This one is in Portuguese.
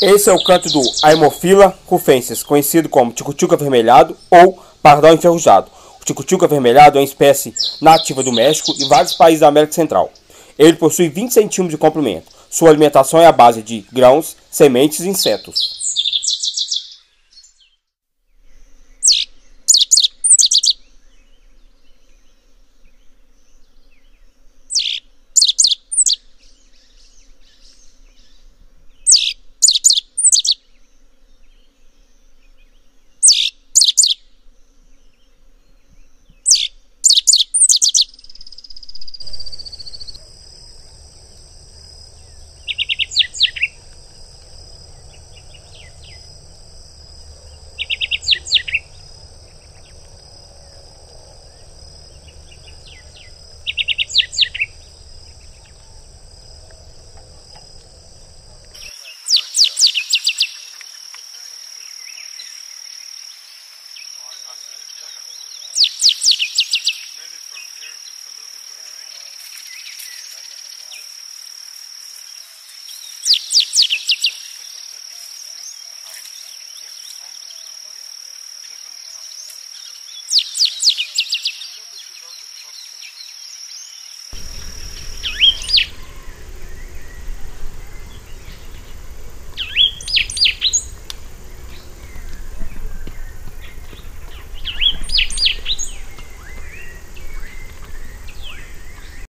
Esse é o canto do Aemophila rufensis, conhecido como ticutica avermelhado ou pardal enferrujado. O ticutica avermelhado é uma espécie nativa do México e vários países da América Central. Ele possui 20 centímetros de comprimento. Sua alimentação é à base de grãos, sementes e insetos.